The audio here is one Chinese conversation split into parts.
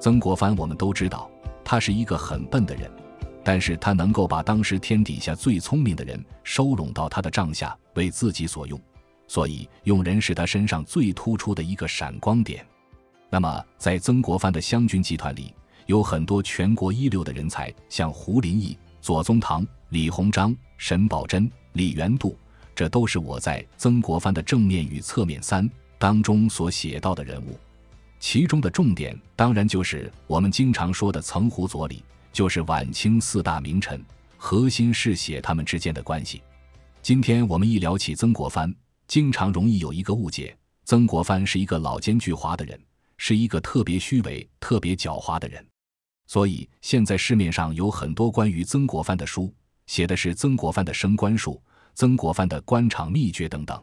曾国藩，我们都知道，他是一个很笨的人，但是他能够把当时天底下最聪明的人收拢到他的帐下，为自己所用，所以用人是他身上最突出的一个闪光点。那么，在曾国藩的湘军集团里，有很多全国一流的人才，像胡林翼、左宗棠、李鸿章、沈葆桢、李元度，这都是我在《曾国藩的正面与侧面三》当中所写到的人物。其中的重点当然就是我们经常说的“曾胡左李”，就是晚清四大名臣，核心是写他们之间的关系。今天我们一聊起曾国藩，经常容易有一个误解：曾国藩是一个老奸巨猾的人，是一个特别虚伪、特别狡猾的人。所以现在市面上有很多关于曾国藩的书，写的是曾国藩的升官术、曾国藩的官场秘诀等等。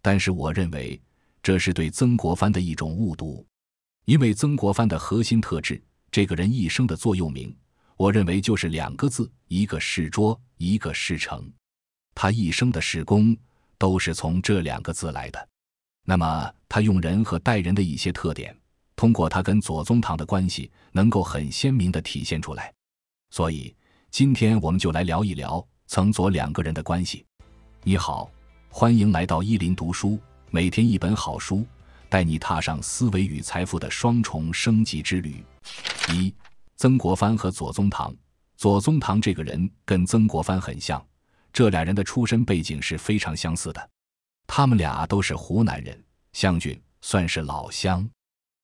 但是我认为，这是对曾国藩的一种误读。因为曾国藩的核心特质，这个人一生的座右铭，我认为就是两个字：一个是拙，一个是成。他一生的史功都是从这两个字来的。那么他用人和待人的一些特点，通过他跟左宗棠的关系，能够很鲜明的体现出来。所以今天我们就来聊一聊曾左两个人的关系。你好，欢迎来到伊林读书，每天一本好书。带你踏上思维与财富的双重升级之旅。一、曾国藩和左宗棠。左宗棠这个人跟曾国藩很像，这俩人的出身背景是非常相似的。他们俩都是湖南人，湘军算是老乡，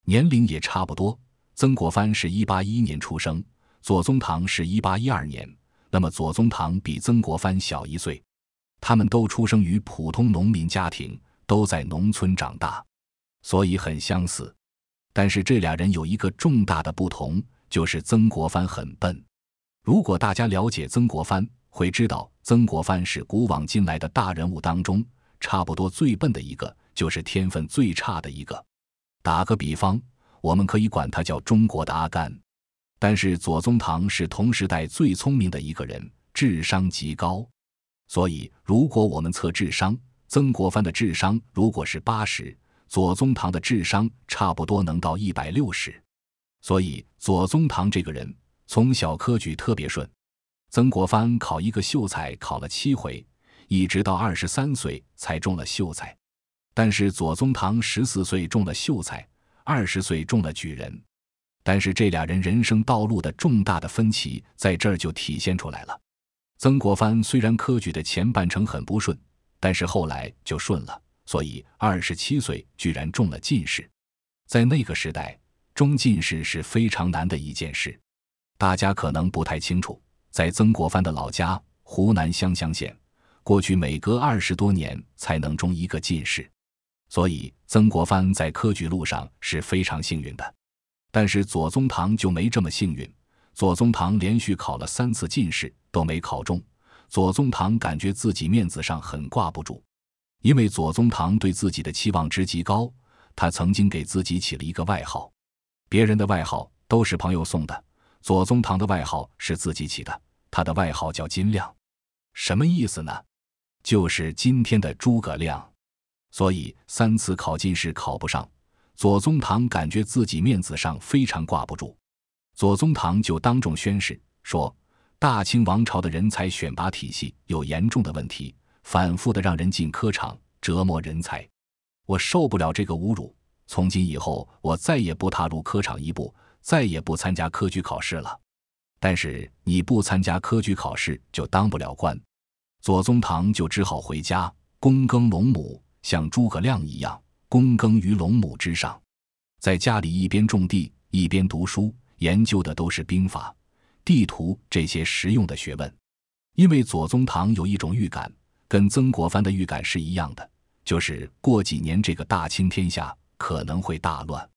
年龄也差不多。曾国藩是一八一一年出生，左宗棠是一八一二年，那么左宗棠比曾国藩小一岁。他们都出生于普通农民家庭，都在农村长大。所以很相似，但是这俩人有一个重大的不同，就是曾国藩很笨。如果大家了解曾国藩，会知道曾国藩是古往今来的大人物当中，差不多最笨的一个，就是天分最差的一个。打个比方，我们可以管他叫中国的阿甘。但是左宗棠是同时代最聪明的一个人，智商极高。所以如果我们测智商，曾国藩的智商如果是八十。左宗棠的智商差不多能到一百六十，所以左宗棠这个人从小科举特别顺。曾国藩考一个秀才考了七回，一直到二十三岁才中了秀才。但是左宗棠十四岁中了秀才，二十岁中了举人。但是这俩人人生道路的重大的分歧在这儿就体现出来了。曾国藩虽然科举的前半程很不顺，但是后来就顺了。所以，二十七岁居然中了进士，在那个时代，中进士是非常难的一件事。大家可能不太清楚，在曾国藩的老家湖南湘乡县，过去每隔二十多年才能中一个进士。所以，曾国藩在科举路上是非常幸运的。但是，左宗棠就没这么幸运。左宗棠连续考了三次进士都没考中，左宗棠感觉自己面子上很挂不住。因为左宗棠对自己的期望值极高，他曾经给自己起了一个外号。别人的外号都是朋友送的，左宗棠的外号是自己起的。他的外号叫“金亮”，什么意思呢？就是今天的诸葛亮。所以三次考进士考不上，左宗棠感觉自己面子上非常挂不住。左宗棠就当众宣誓说：“大清王朝的人才选拔体系有严重的问题。”反复的让人进科场，折磨人才，我受不了这个侮辱。从今以后，我再也不踏入科场一步，再也不参加科举考试了。但是你不参加科举考试，就当不了官。左宗棠就只好回家，躬耕龙母，像诸葛亮一样躬耕于龙母之上，在家里一边种地，一边读书，研究的都是兵法、地图这些实用的学问。因为左宗棠有一种预感。跟曾国藩的预感是一样的，就是过几年这个大清天下可能会大乱，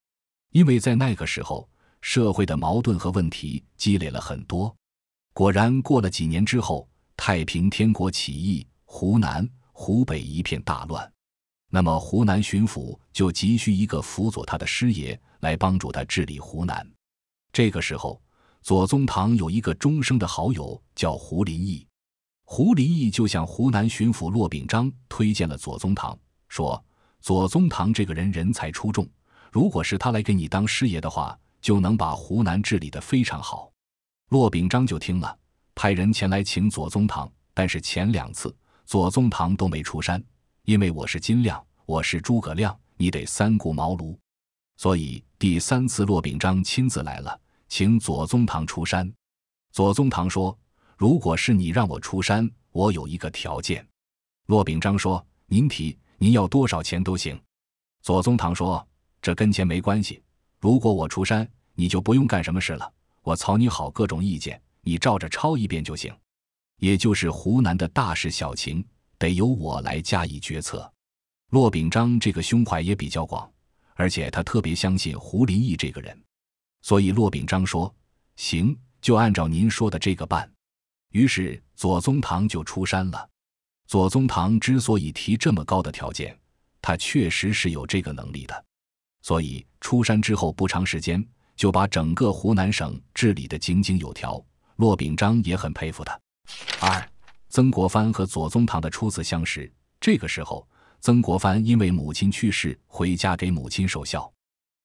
因为在那个时候社会的矛盾和问题积累了很多。果然，过了几年之后，太平天国起义，湖南、湖北一片大乱。那么，湖南巡抚就急需一个辅佐他的师爷来帮助他治理湖南。这个时候，左宗棠有一个终生的好友叫胡林翼。胡林翼就向湖南巡抚骆秉章推荐了左宗棠，说：“左宗棠这个人人才出众，如果是他来给你当师爷的话，就能把湖南治理得非常好。”骆秉章就听了，派人前来请左宗棠，但是前两次左宗棠都没出山，因为我是金亮，我是诸葛亮，你得三顾茅庐。所以第三次骆秉章亲自来了，请左宗棠出山。左宗棠说。如果是你让我出山，我有一个条件。”骆秉章说，“您提，您要多少钱都行。”左宗棠说：“这跟钱没关系。如果我出山，你就不用干什么事了。我草你好各种意见，你照着抄一遍就行。也就是湖南的大事小情，得由我来加以决策。”骆秉章这个胸怀也比较广，而且他特别相信胡林翼这个人，所以骆秉章说：“行，就按照您说的这个办。”于是，左宗棠就出山了。左宗棠之所以提这么高的条件，他确实是有这个能力的。所以，出山之后不长时间，就把整个湖南省治理得井井有条。骆秉章也很佩服他。二，曾国藩和左宗棠的初次相识。这个时候，曾国藩因为母亲去世，回家给母亲守孝。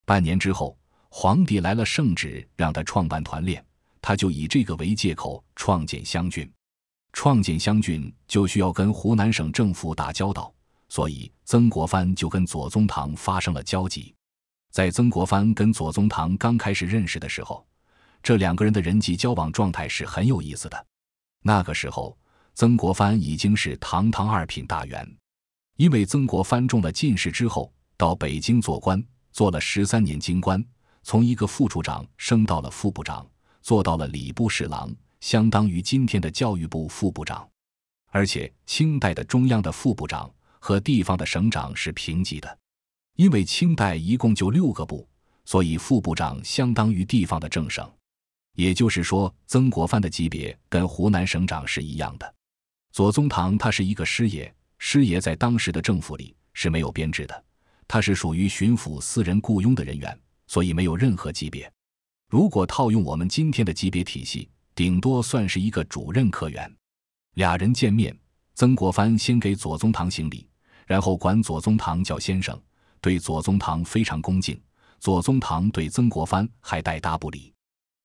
半年之后，皇帝来了圣旨，让他创办团练。他就以这个为借口创建湘军，创建湘军就需要跟湖南省政府打交道，所以曾国藩就跟左宗棠发生了交集。在曾国藩跟左宗棠刚开始认识的时候，这两个人的人际交往状态是很有意思的。那个时候，曾国藩已经是堂堂二品大员，因为曾国藩中了进士之后到北京做官，做了十三年京官，从一个副处长升到了副部长。做到了礼部侍郎，相当于今天的教育部副部长。而且，清代的中央的副部长和地方的省长是平级的，因为清代一共就六个部，所以副部长相当于地方的正省。也就是说，曾国藩的级别跟湖南省长是一样的。左宗棠他是一个师爷，师爷在当时的政府里是没有编制的，他是属于巡抚私人雇佣的人员，所以没有任何级别。如果套用我们今天的级别体系，顶多算是一个主任科员。俩人见面，曾国藩先给左宗棠行礼，然后管左宗棠叫先生，对左宗棠非常恭敬。左宗棠对曾国藩还带答不理。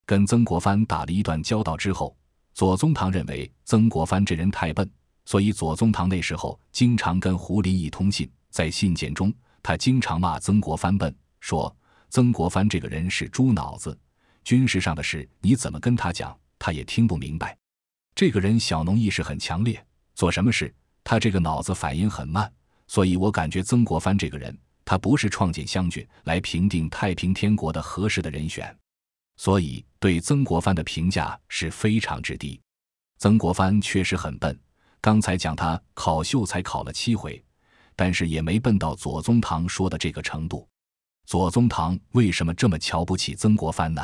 跟曾国藩打了一段交道之后，左宗棠认为曾国藩这人太笨，所以左宗棠那时候经常跟胡林翼通信，在信件中他经常骂曾国藩笨，说曾国藩这个人是猪脑子。军事上的事你怎么跟他讲，他也听不明白。这个人小农意识很强烈，做什么事他这个脑子反应很慢，所以我感觉曾国藩这个人，他不是创建湘军来平定太平天国的合适的人选，所以对曾国藩的评价是非常之低。曾国藩确实很笨，刚才讲他考秀才考了七回，但是也没笨到左宗棠说的这个程度。左宗棠为什么这么瞧不起曾国藩呢？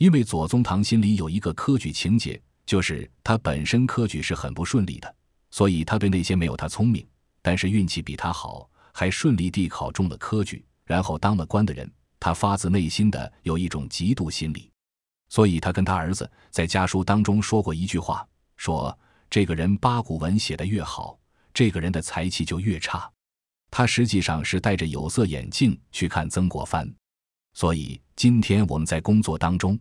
因为左宗棠心里有一个科举情节，就是他本身科举是很不顺利的，所以他对那些没有他聪明，但是运气比他好，还顺利地考中的科举，然后当了官的人，他发自内心的有一种嫉妒心理。所以他跟他儿子在家书当中说过一句话，说这个人八股文写得越好，这个人的才气就越差。他实际上是戴着有色眼镜去看曾国藩。所以今天我们在工作当中。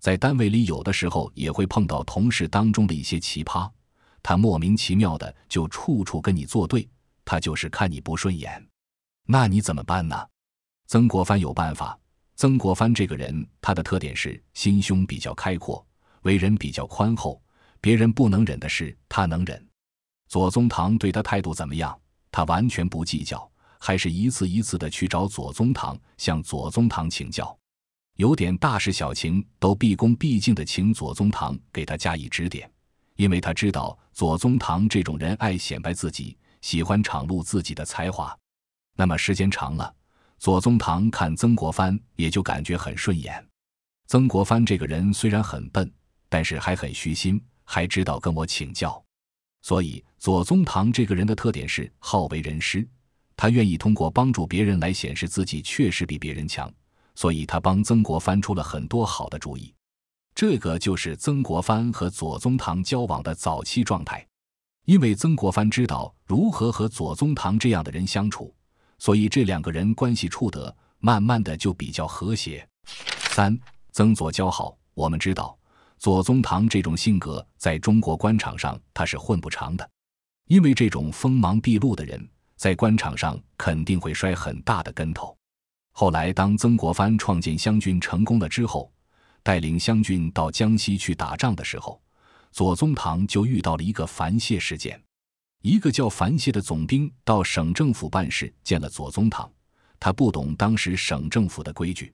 在单位里，有的时候也会碰到同事当中的一些奇葩，他莫名其妙的就处处跟你作对，他就是看你不顺眼，那你怎么办呢？曾国藩有办法。曾国藩这个人，他的特点是心胸比较开阔，为人比较宽厚，别人不能忍的事，他能忍。左宗棠对他态度怎么样，他完全不计较，还是一次一次的去找左宗棠，向左宗棠请教。有点大事小情都毕恭毕敬的请左宗棠给他加以指点，因为他知道左宗棠这种人爱显摆自己，喜欢敞露自己的才华。那么时间长了，左宗棠看曾国藩也就感觉很顺眼。曾国藩这个人虽然很笨，但是还很虚心，还知道跟我请教。所以左宗棠这个人的特点是好为人师，他愿意通过帮助别人来显示自己确实比别人强。所以他帮曾国藩出了很多好的主意，这个就是曾国藩和左宗棠交往的早期状态。因为曾国藩知道如何和左宗棠这样的人相处，所以这两个人关系处得慢慢的就比较和谐。三，曾左交好。我们知道，左宗棠这种性格在中国官场上他是混不长的，因为这种锋芒毕露的人在官场上肯定会摔很大的跟头。后来，当曾国藩创建湘军成功了之后，带领湘军到江西去打仗的时候，左宗棠就遇到了一个樊榭事件。一个叫樊榭的总兵到省政府办事，见了左宗棠，他不懂当时省政府的规矩。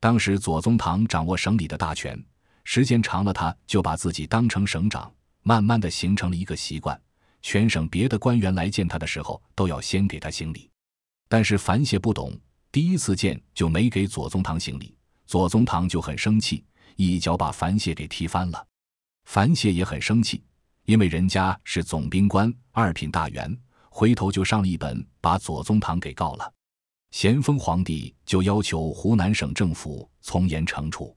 当时左宗棠掌握省里的大权，时间长了，他就把自己当成省长，慢慢的形成了一个习惯：全省别的官员来见他的时候，都要先给他行礼。但是樊榭不懂。第一次见就没给左宗棠行礼，左宗棠就很生气，一脚把樊燮给踢翻了。樊燮也很生气，因为人家是总兵官，二品大员，回头就上了一本把左宗棠给告了。咸丰皇帝就要求湖南省政府从严惩处。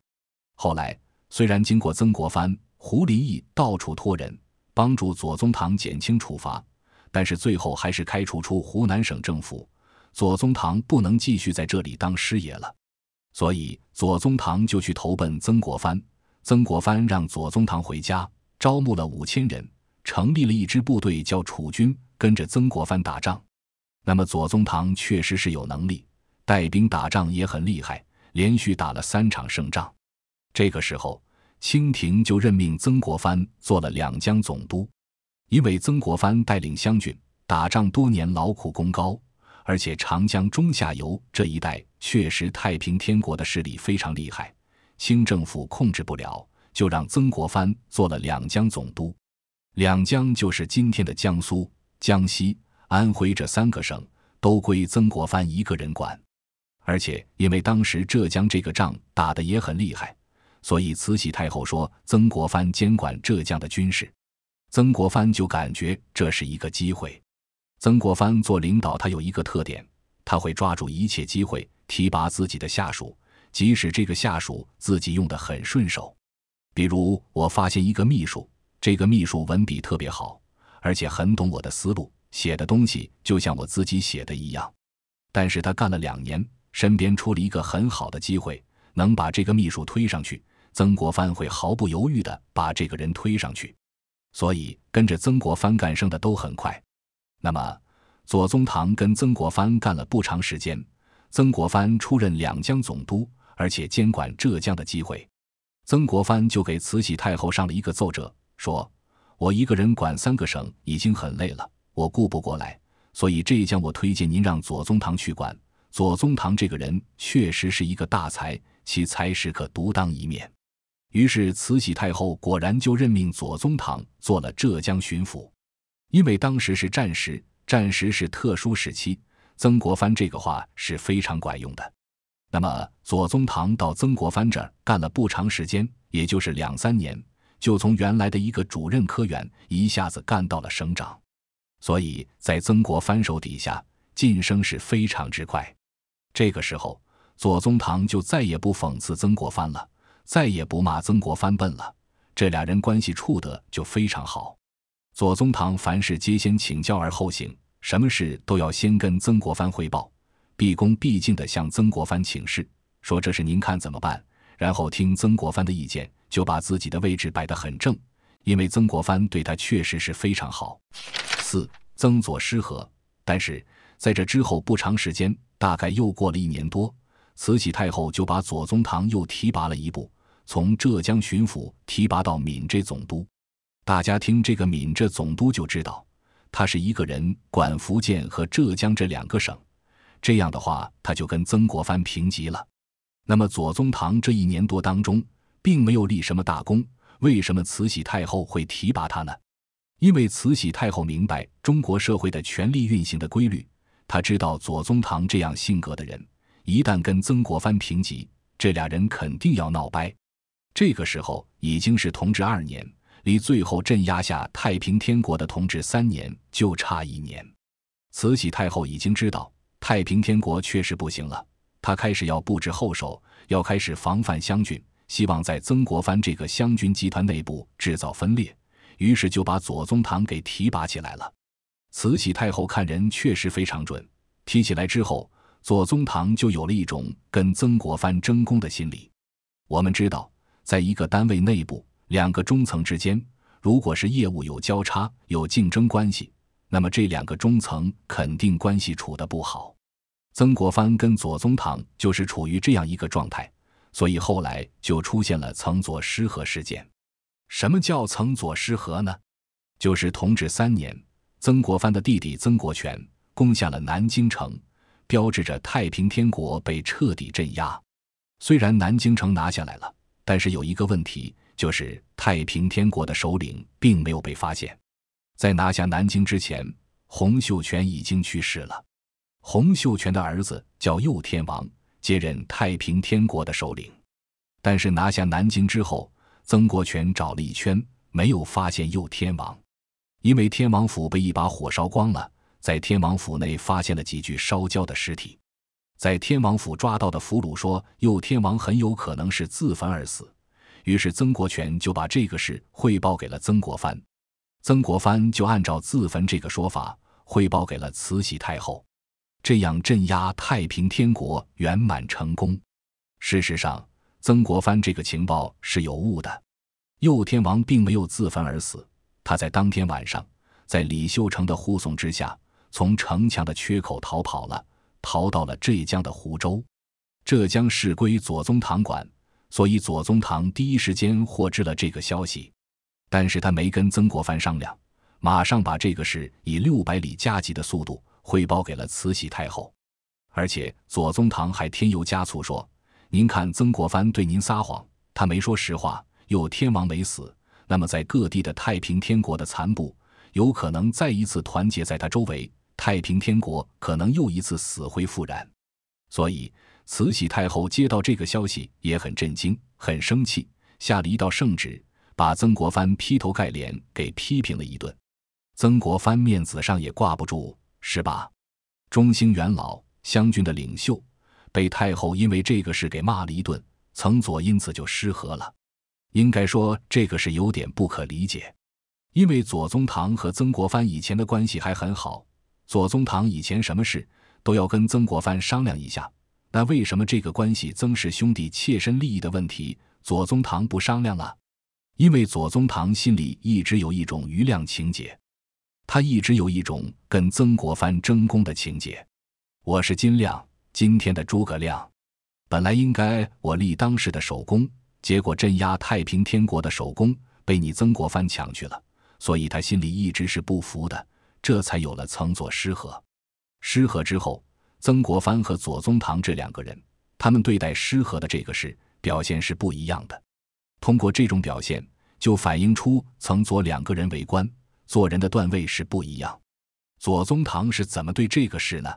后来虽然经过曾国藩、胡林翼到处托人帮助左宗棠减轻处罚，但是最后还是开除出湖南省政府。左宗棠不能继续在这里当师爷了，所以左宗棠就去投奔曾国藩。曾国藩让左宗棠回家，招募了五千人，成立了一支部队，叫楚军，跟着曾国藩打仗。那么左宗棠确实是有能力，带兵打仗也很厉害，连续打了三场胜仗。这个时候，清廷就任命曾国藩做了两江总督，因为曾国藩带领湘军打仗多年，劳苦功高。而且长江中下游这一带确实太平天国的势力非常厉害，清政府控制不了，就让曾国藩做了两江总督。两江就是今天的江苏、江西、安徽这三个省，都归曾国藩一个人管。而且因为当时浙江这个仗打得也很厉害，所以慈禧太后说曾国藩监管浙江的军事，曾国藩就感觉这是一个机会。曾国藩做领导，他有一个特点，他会抓住一切机会提拔自己的下属，即使这个下属自己用得很顺手。比如，我发现一个秘书，这个秘书文笔特别好，而且很懂我的思路，写的东西就像我自己写的一样。但是他干了两年，身边出了一个很好的机会，能把这个秘书推上去，曾国藩会毫不犹豫地把这个人推上去。所以，跟着曾国藩干升的都很快。那么，左宗棠跟曾国藩干了不长时间，曾国藩出任两江总督，而且监管浙江的机会，曾国藩就给慈禧太后上了一个奏折，说：“我一个人管三个省，已经很累了，我顾不过来，所以浙江我推荐您让左宗棠去管。左宗棠这个人确实是一个大才，其才识可独当一面。”于是慈禧太后果然就任命左宗棠做了浙江巡抚。因为当时是战时，战时是特殊时期，曾国藩这个话是非常管用的。那么，左宗棠到曾国藩这儿干了不长时间，也就是两三年，就从原来的一个主任科员一下子干到了省长，所以在曾国藩手底下晋升是非常之快。这个时候，左宗棠就再也不讽刺曾国藩了，再也不骂曾国藩笨了，这俩人关系处得就非常好。左宗棠凡事皆先请教而后行，什么事都要先跟曾国藩汇报，毕恭毕敬地向曾国藩请示，说这是您看怎么办，然后听曾国藩的意见，就把自己的位置摆得很正，因为曾国藩对他确实是非常好。四曾左失和，但是在这之后不长时间，大概又过了一年多，慈禧太后就把左宗棠又提拔了一步，从浙江巡抚提拔到闽浙总督。大家听这个闽浙总督就知道，他是一个人管福建和浙江这两个省。这样的话，他就跟曾国藩平级了。那么左宗棠这一年多当中，并没有立什么大功，为什么慈禧太后会提拔他呢？因为慈禧太后明白中国社会的权力运行的规律，他知道左宗棠这样性格的人，一旦跟曾国藩平级，这俩人肯定要闹掰。这个时候已经是同治二年。离最后镇压下太平天国的统治三年就差一年，慈禧太后已经知道太平天国确实不行了，她开始要布置后手，要开始防范湘军，希望在曾国藩这个湘军集团内部制造分裂，于是就把左宗棠给提拔起来了。慈禧太后看人确实非常准，提起来之后，左宗棠就有了一种跟曾国藩争功的心理。我们知道，在一个单位内部。两个中层之间，如果是业务有交叉、有竞争关系，那么这两个中层肯定关系处得不好。曾国藩跟左宗棠就是处于这样一个状态，所以后来就出现了曾左失和事件。什么叫曾左失和呢？就是同治三年，曾国藩的弟弟曾国荃攻下了南京城，标志着太平天国被彻底镇压。虽然南京城拿下来了，但是有一个问题。就是太平天国的首领并没有被发现，在拿下南京之前，洪秀全已经去世了。洪秀全的儿子叫右天王，接任太平天国的首领。但是拿下南京之后，曾国荃找了一圈，没有发现右天王，因为天王府被一把火烧光了，在天王府内发现了几具烧焦的尸体，在天王府抓到的俘虏说，右天王很有可能是自焚而死。于是，曾国荃就把这个事汇报给了曾国藩，曾国藩就按照自焚这个说法汇报给了慈禧太后，这样镇压太平天国圆满成功。事实上，曾国藩这个情报是有误的，右天王并没有自焚而死，他在当天晚上，在李秀成的护送之下，从城墙的缺口逃跑了，逃到了浙江的湖州，浙江属归左宗棠管。所以，左宗棠第一时间获知了这个消息，但是他没跟曾国藩商量，马上把这个事以六百里加急的速度汇报给了慈禧太后。而且，左宗棠还添油加醋说：“您看，曾国藩对您撒谎，他没说实话。又天王没死，那么在各地的太平天国的残部有可能再一次团结在他周围，太平天国可能又一次死灰复燃。”所以。慈禧太后接到这个消息也很震惊，很生气，下了一道圣旨，把曾国藩劈头盖脸给批评了一顿。曾国藩面子上也挂不住，是吧？中兴元老、湘军的领袖，被太后因为这个事给骂了一顿，曾左因此就失和了。应该说，这个是有点不可理解，因为左宗棠和曾国藩以前的关系还很好，左宗棠以前什么事都要跟曾国藩商量一下。那为什么这个关系曾氏兄弟切身利益的问题，左宗棠不商量了？因为左宗棠心里一直有一种余量情节，他一直有一种跟曾国藩争功的情节。我是金亮，今天的诸葛亮，本来应该我立当时的手功，结果镇压太平天国的手功被你曾国藩抢去了，所以他心里一直是不服的，这才有了曾左失和。失和之后。曾国藩和左宗棠这两个人，他们对待失和的这个事表现是不一样的。通过这种表现，就反映出曾左两个人为官做人的段位是不一样。左宗棠是怎么对这个事呢？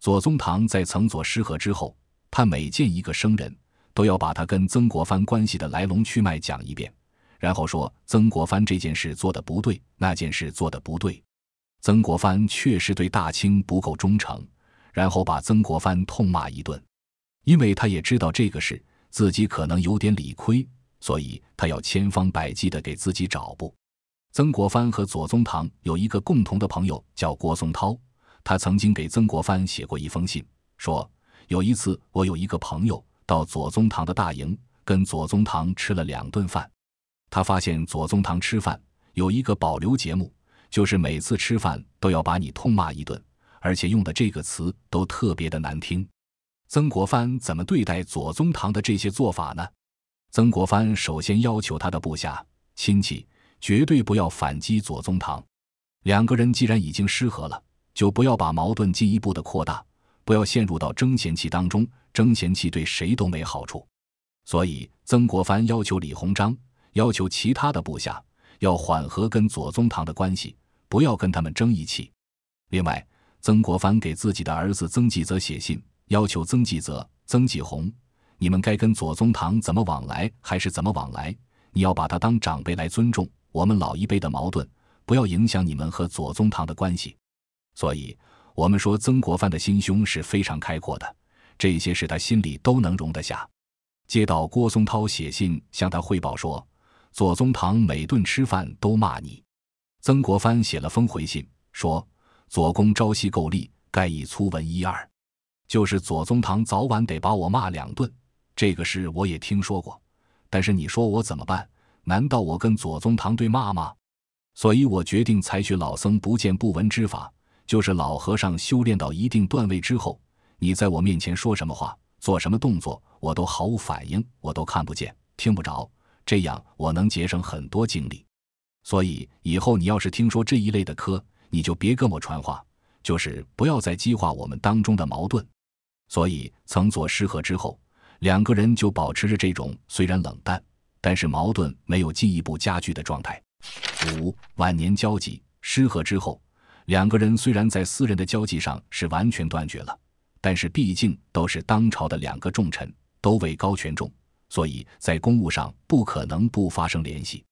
左宗棠在曾左失和之后，他每见一个生人，都要把他跟曾国藩关系的来龙去脉讲一遍，然后说曾国藩这件事做的不对，那件事做的不对。曾国藩确实对大清不够忠诚。然后把曾国藩痛骂一顿，因为他也知道这个事，自己可能有点理亏，所以他要千方百计的给自己找补。曾国藩和左宗棠有一个共同的朋友叫郭松涛，他曾经给曾国藩写过一封信，说有一次我有一个朋友到左宗棠的大营，跟左宗棠吃了两顿饭，他发现左宗棠吃饭有一个保留节目，就是每次吃饭都要把你痛骂一顿。而且用的这个词都特别的难听，曾国藩怎么对待左宗棠的这些做法呢？曾国藩首先要求他的部下、亲戚绝对不要反击左宗棠，两个人既然已经失和了，就不要把矛盾进一步的扩大，不要陷入到争贤气当中，争贤气对谁都没好处。所以，曾国藩要求李鸿章，要求其他的部下要缓和跟左宗棠的关系，不要跟他们争一气。另外，曾国藩给自己的儿子曾纪泽写信，要求曾纪泽、曾纪红，你们该跟左宗棠怎么往来还是怎么往来？你要把他当长辈来尊重。我们老一辈的矛盾，不要影响你们和左宗棠的关系。所以，我们说曾国藩的心胸是非常开阔的，这些是他心里都能容得下。接到郭松涛写信向他汇报说，左宗棠每顿吃饭都骂你。曾国藩写了封回信说。左公朝夕够力，盖以粗文一二。就是左宗棠早晚得把我骂两顿，这个事我也听说过。但是你说我怎么办？难道我跟左宗棠对骂吗？所以我决定采取老僧不见不闻之法，就是老和尚修炼到一定段位之后，你在我面前说什么话，做什么动作，我都毫无反应，我都看不见，听不着。这样我能节省很多精力。所以以后你要是听说这一类的科，你就别跟我传话，就是不要再激化我们当中的矛盾。所以，曾左失和之后，两个人就保持着这种虽然冷淡，但是矛盾没有进一步加剧的状态。五晚年交集失和之后，两个人虽然在私人的交际上是完全断绝了，但是毕竟都是当朝的两个重臣，都位高权重，所以在公务上不可能不发生联系。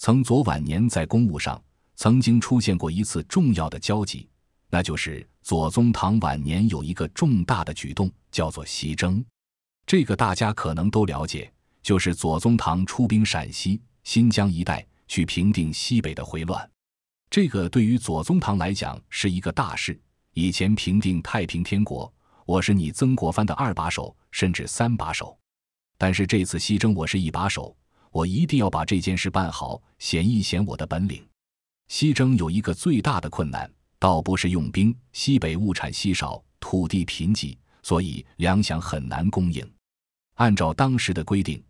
曾左晚年在公务上。曾经出现过一次重要的交集，那就是左宗棠晚年有一个重大的举动，叫做西征。这个大家可能都了解，就是左宗棠出兵陕西、新疆一带去平定西北的回乱。这个对于左宗棠来讲是一个大事。以前平定太平天国，我是你曾国藩的二把手，甚至三把手；但是这次西征，我是一把手，我一定要把这件事办好，显一显我的本领。西征有一个最大的困难，倒不是用兵，西北物产稀少，土地贫瘠，所以粮饷很难供应。按照当时的规定，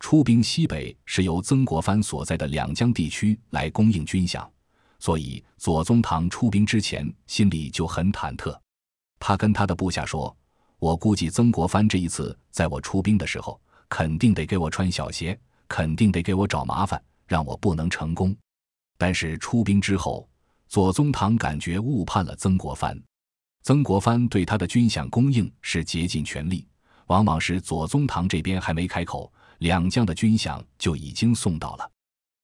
出兵西北是由曾国藩所在的两江地区来供应军饷，所以左宗棠出兵之前心里就很忐忑。他跟他的部下说：“我估计曾国藩这一次在我出兵的时候，肯定得给我穿小鞋，肯定得给我找麻烦，让我不能成功。”但是出兵之后，左宗棠感觉误判了曾国藩。曾国藩对他的军饷供应是竭尽全力，往往是左宗棠这边还没开口，两江的军饷就已经送到了。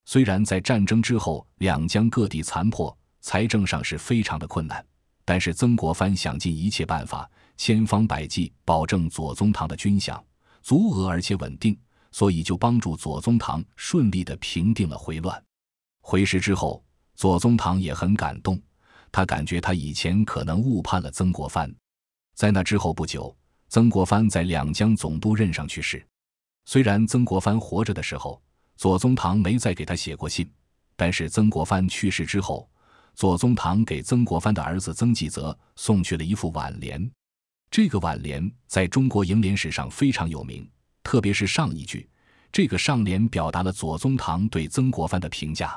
虽然在战争之后，两江各地残破，财政上是非常的困难，但是曾国藩想尽一切办法，千方百计保证左宗棠的军饷足额而且稳定，所以就帮助左宗棠顺利的平定了回乱。回师之后，左宗棠也很感动，他感觉他以前可能误判了曾国藩。在那之后不久，曾国藩在两江总督任上去世。虽然曾国藩活着的时候，左宗棠没再给他写过信，但是曾国藩去世之后，左宗棠给曾国藩的儿子曾纪泽送去了一副挽联，这个挽联在中国楹联史上非常有名，特别是上一句，这个上联表达了左宗棠对曾国藩的评价。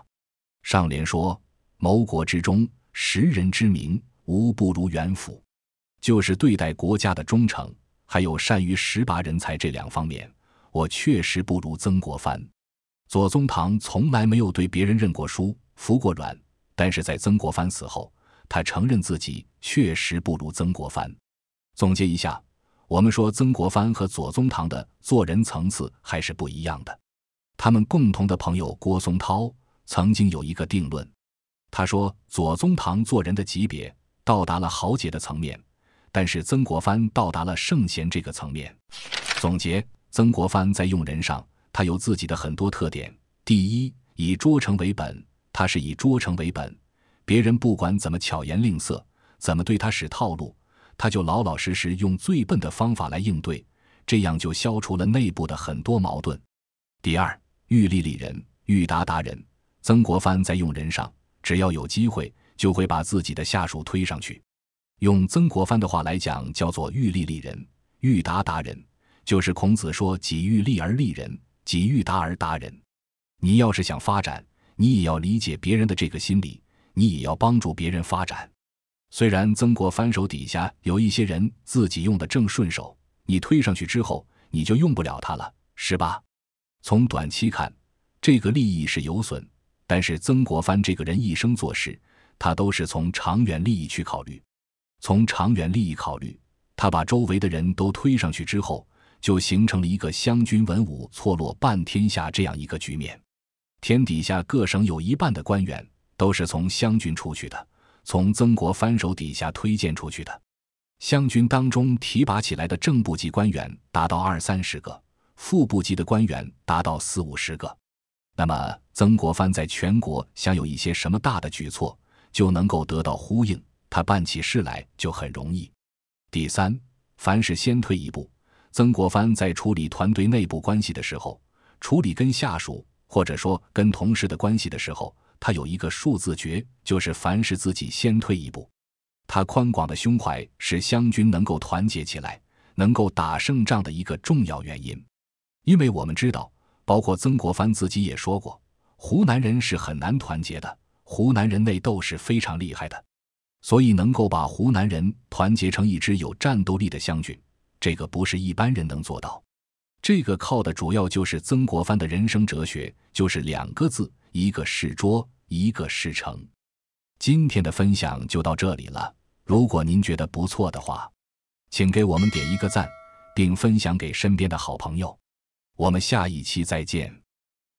上联说：“谋国之中识人之明，无不如元辅。”就是对待国家的忠诚，还有善于识拔人才这两方面，我确实不如曾国藩。左宗棠从来没有对别人认过输、服过软，但是在曾国藩死后，他承认自己确实不如曾国藩。总结一下，我们说曾国藩和左宗棠的做人层次还是不一样的。他们共同的朋友郭松涛。曾经有一个定论，他说左宗棠做人的级别到达了豪杰的层面，但是曾国藩到达了圣贤这个层面。总结曾国藩在用人上，他有自己的很多特点。第一，以拙成为本，他是以拙成为本，别人不管怎么巧言令色，怎么对他使套路，他就老老实实用最笨的方法来应对，这样就消除了内部的很多矛盾。第二，玉立立人，玉达达人。曾国藩在用人上，只要有机会，就会把自己的下属推上去。用曾国藩的话来讲，叫做“欲利利人，欲达达人”，就是孔子说“己欲利而利人，己欲达而达人”。你要是想发展，你也要理解别人的这个心理，你也要帮助别人发展。虽然曾国藩手底下有一些人自己用的正顺手，你推上去之后，你就用不了他了，是吧？从短期看，这个利益是有损。但是曾国藩这个人一生做事，他都是从长远利益去考虑。从长远利益考虑，他把周围的人都推上去之后，就形成了一个湘军文武错落半天下这样一个局面。天底下各省有一半的官员都是从湘军出去的，从曾国藩手底下推荐出去的。湘军当中提拔起来的正部级官员达到二三十个，副部级的官员达到四五十个。那么，曾国藩在全国想有一些什么大的举措，就能够得到呼应，他办起事来就很容易。第三，凡事先退一步，曾国藩在处理团队内部关系的时候，处理跟下属或者说跟同事的关系的时候，他有一个数字诀，就是凡事自己先退一步。他宽广的胸怀是湘军能够团结起来、能够打胜仗的一个重要原因，因为我们知道。包括曾国藩自己也说过，湖南人是很难团结的，湖南人内斗是非常厉害的，所以能够把湖南人团结成一支有战斗力的湘军，这个不是一般人能做到。这个靠的主要就是曾国藩的人生哲学，就是两个字：一个是“拙”，一个是“诚”。今天的分享就到这里了，如果您觉得不错的话，请给我们点一个赞，并分享给身边的好朋友。我们下一期再见。